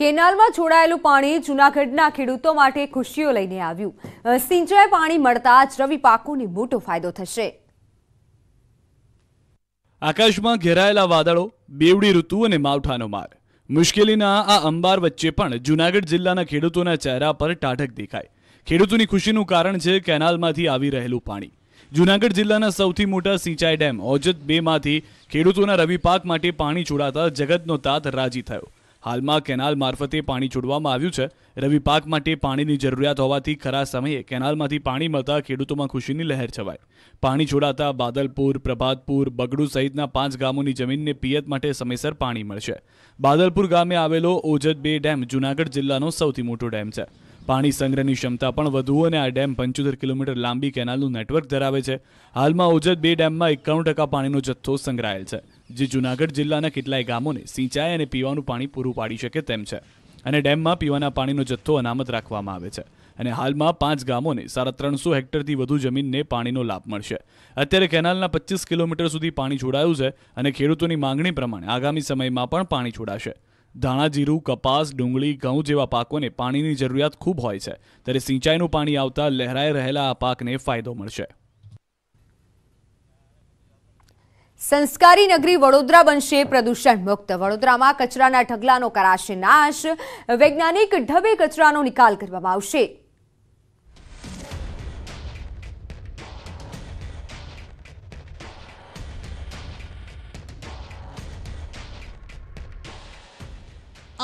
કેનાલમાં છોડાયેલું પાણી જૂનાગઢના ખેડૂતો માટે ખુશીઓ લઈને આવ્યું સિંચાઈ પાણી મળતા જ રવિ પાકોને મોટો ફાયદો થશે આકાશમાં ઘેરાયેલા વાદળો બેવડી ઋતુ અને માવઠાનો માર મુશ્કેલીના આ અંબાર વચ્ચે પણ જૂનાગઢ જિલ્લાના ખેડૂતોના ચહેરા પર ટાઢક દેખાય ખેડૂતોની ખુશીનું કારણ છે કેનાલમાંથી આવી રહેલું પાણી જૂનાગઢ જિલ્લાના સૌથી મોટા સિંચાઈ ડેમ ઓજત બેમાંથી ખેડૂતોના રવિ પાક માટે પાણી છોડાતા જગતનો તાત રાજી થયો હાલમાં કેનાલ મારફતે પાણી છોડવામાં આવ્યું છે રવિ પાક માટે પાણીની જરૂરિયાત હોવાથી ખરા સમયે કેનાલમાંથી પાણી મળતા ખેડૂતોમાં ખુશીની લહેર છવાય પાણી છોડાતા બાદલપુર પ્રભાતપુર બગડુ સહિતના પાંચ ગામોની જમીનને પિયત માટે સમયસર પાણી મળશે બાદલપુર ગામે આવેલો ઓજત બે ડેમ જૂનાગઢ જિલ્લાનો સૌથી મોટો ડેમ છે પાણી સંગ્રહની ક્ષમતા પણ વધુ અને આ ડેમ પંચોતેર કિલોમીટર લાંબી કેનાલનું નેટવર્ક ધરાવે છે હાલમાં ઓજત બે ડેમમાં એકાણું ટકા પાણીનો જથ્થો સંગ્રહાયેલ છે જે જૂનાગઢ જિલ્લાના કેટલાય ગામોને સિંચાઈ અને પીવાનું પાણી પૂરું પાડી શકે તેમ છે અને ડેમમાં પીવાના પાણીનો જથ્થો અનામત રાખવામાં આવે છે અને હાલમાં પાંચ ગામોને સાડા ત્રણસો હેક્ટરથી વધુ જમીનને પાણીનો લાભ મળશે અત્યારે કેનાલના પચીસ કિલોમીટર સુધી પાણી છોડાયું છે અને ખેડૂતોની માંગણી પ્રમાણે આગામી સમયમાં પણ પાણી છોડાશે ધાણા જીરું કપાસ ડુંગળી ઘઉં જેવા પાકોને પાણીની જરૂરિયાત ખૂબ હોય છે ત્યારે સિંચાઈનું પાણી આવતા લહેરાઈ રહેલા આ પાકને ફાયદો મળશે સંસ્કારી નગરી વડોદરા બનશે પ્રદૂષણ મુક્ત વડોદરામાં કચરાના ઢગલાનો કરાશે નાશ વૈજ્ઞાનિક ઢબે કચરાનો નિકાલ કરવામાં આવશે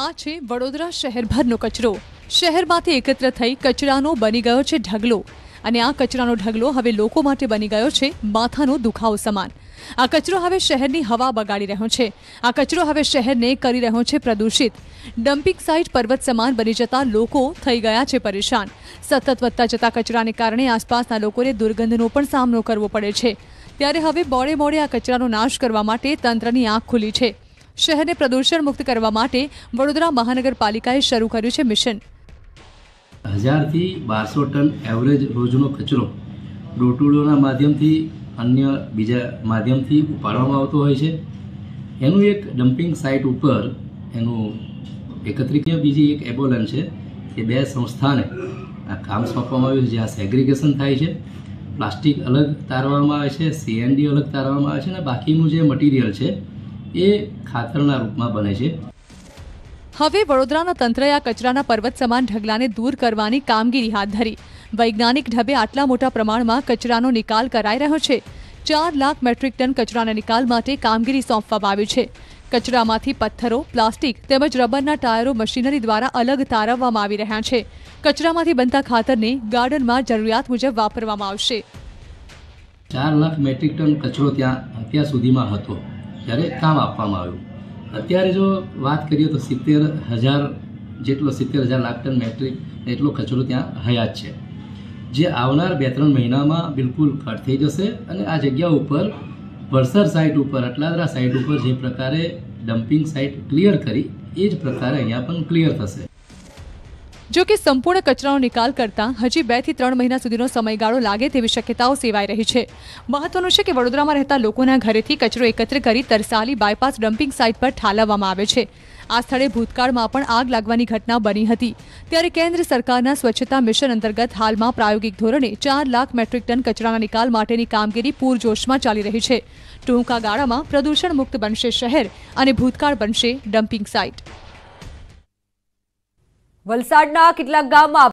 આ છે વડોદરા શહેરભરનો કચરો શહેરમાંથી એકત્ર થઈ કચરાનો બની ગયો છે ઢગલો અને આ કચરાનો ઢગલો હવે લોકો માટે બની ગયો છે માથાનો દુખાવો સમાન આ કચરો હવે શહેરની હવા બગાડી રહ્યો છે આ કચરો હવે શહેરને કરી રહ્યો છે પ્રદૂષિત ડમ્પિંગ સાઇટ પર્વત સમાન બની જતા લોકો થઈ ગયા છે પરેશાન સતત વધતા જતા કચરાને કારણે આસપાસના લોકોને દુર્ગંધનો પણ સામનો કરવો પડે છે ત્યારે હવે બોડે મોડે આ કચરાનો નાશ કરવા માટે તંત્રની આંખ ખુલી છે શહેરને પ્રદૂષણ મુક્ત કરવા માટે વડોદરા મહાનગરપાલિકાએ શરૂ કર્યું છે મિશન હજારથી બારસો ટન એવરેજ રોજનો કચરો ડોટુડોના માધ્યમથી અન્ય બીજા માધ્યમથી ઉપાડવામાં આવતો હોય છે એનું એક ડમ્પિંગ સાઇટ ઉપર એનું એકત્રિત બીજી એક એબોલન છે એ બે સંસ્થાને આ કામ સોંપવામાં આવ્યું છે જ્યાં સેગ્રિગેશન થાય છે પ્લાસ્ટિક અલગ તારવામાં આવે છે સીએનડી અલગ તારવામાં આવે છે અને બાકીનું જે મટીરિયલ છે એ ખાતરના રૂપમાં બને છે હવે વડોદરાના તંત્રએ આ કચરાના પર્વત સમાન ઢગલાને દૂર કરવાની કામગીરી હાથ ધરી વૈજ્ઞાનિક ઢબે આટલા મોટા પ્રમાણમાં કચરાનો નિકાલ કરાઈ રહ્યો છે ચાર લાખ મેટ્રિક ટન કચરાના નિકાલ માટે કામગીરી સોંપવામાં આવી છે કચરામાંથી પથ્થરો પ્લાસ્ટિક તેમજ રબરના ટાયરો મશીનરી દ્વારા અલગ તારવવામાં આવી રહ્યા છે કચરામાંથી બનતા ખાતરને ગાર્ડનમાં જરૂરિયાત મુજબ વાપરવામાં આવશે ચાર લાખ મેટ્રિક ટન કચરો ત્યાં અત્યાર સુધીમાં હતો ત્યારે કામ આપવામાં આવ્યું અત્યારે જો વાત કરીએ તો સિત્તેર હજાર જેટલો સિત્તેર હજાર લાખ ટન મેટ્રિક એટલો કચરો ત્યાં હયાત છે જે આવનાર બે ત્રણ મહિનામાં બિલકુલ કટ થઈ જશે અને આ જગ્યા ઉપર વલસાડ સાઇટ ઉપર અટલાદરા સાઇટ ઉપર જે પ્રકારે ડમ્પિંગ સાઇટ ક્લિયર કરી એ જ પ્રકારે અહીંયા પણ ક્લિયર થશે જો કે સંપૂર્ણ કચરાનો નિકાલ કરતાં હજી બેથી ત્રણ મહિના સુધીનો સમયગાળો લાગે તેવી શક્યતાઓ સેવાઈ રહી છે મહત્વનું છે કે વડોદરામાં રહેતા લોકોના ઘરેથી કચરો એકત્ર કરી તરસાલી બાયપાસ ડમ્પિંગ સાઇટ પર ઠાલવવામાં આવે છે આ સ્થળે ભૂતકાળમાં પણ આગ લાગવાની ઘટના બની હતી ત્યારે કેન્દ્ર સરકારના સ્વચ્છતા મિશન અંતર્ગત હાલમાં પ્રાયોગિક ધોરણે ચાર લાખ મેટ્રિક ટન કચરાના નિકાલ માટેની કામગીરી પૂરજોશમાં ચાલી રહી છે ટૂંકા ગાળામાં પ્રદૂષણ મુક્ત બનશે શહેર અને ભૂતકાળ બનશે ડમ્પિંગ સાઇટ વલસાડના કેટલાક ગામમાં